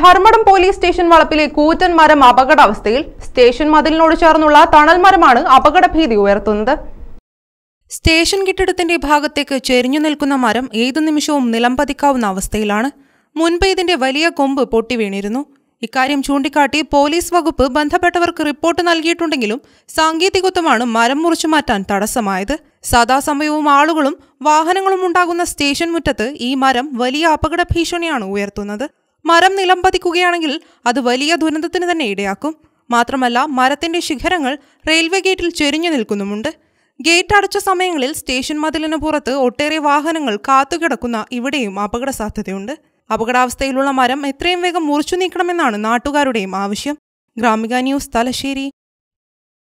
Dharmadam police station വളപ്പിലെ കൂറ്റൻ മരം അപകടാവസ്ഥയിൽ station മതിലിനോട് ചേർന്നുള്ള തണൽ മരമാണ് അപകടഭീതി ഉയർത്തുന്നത് സ്റ്റേഷൻ കെട്ടിടത്തിന്റെ ഭാഗത്തേക്ക് ചെരിഞ്ഞു നിൽക്കുന്ന മരം ഏതു നിമിഷവും നിലംപതിക്കാവുന്ന അവസ്ഥയിലാണ് മുൻപ് ഇതിന്റെ വലിയ കൊമ്പ് പൊട്ടി വീണിരുന്നു ഇക്കാര്യം ചൂണ്ടിക്കാട്ടി പോലീസ് വകുപ്പ് ബന്ധപ്പെട്ടവർക്ക് റിപ്പോർട്ട് നൽകിയിട്ടുണ്ടെങ്കിലും സാങ്കേതികത്വമാണ് മരം മുറിച്ചു മാറ്റാൻ തടസ്സമായത് സദാസമയവും ആളുകളും വാഹനങ്ങളും ഉണ്ടാകുന്ന സ്റ്റേഷൻ മുറ്റത്ത് ഈ മരം വലിയ അപകട ഭീഷണിയാണ് ഉയർത്തുന്നത് മരം നിലം പതിക്കുകയാണെങ്കിൽ അത് വലിയ ദുരന്തത്തിന് തന്നെ ഇടയാക്കും മാത്രമല്ല മരത്തിന്റെ ശിഖരങ്ങൾ റെയിൽവേ ഗേറ്റിൽ ചെരിഞ്ഞു നിൽക്കുന്നുമുണ്ട് ഗേറ്റ് അടച്ച സമയങ്ങളിൽ സ്റ്റേഷൻ മതിലിന് പുറത്ത് ഒട്ടേറെ വാഹനങ്ങൾ കാത്തുകിടക്കുന്ന ഇവിടെയും അപകട സാധ്യതയുണ്ട് അപകടാവസ്ഥയിലുള്ള മരം എത്രയും വേഗം മുറിച്ചു നീക്കണമെന്നാണ് നാട്ടുകാരുടെയും ആവശ്യം ഗ്രാമിക ന്യൂസ് തലശ്ശേരി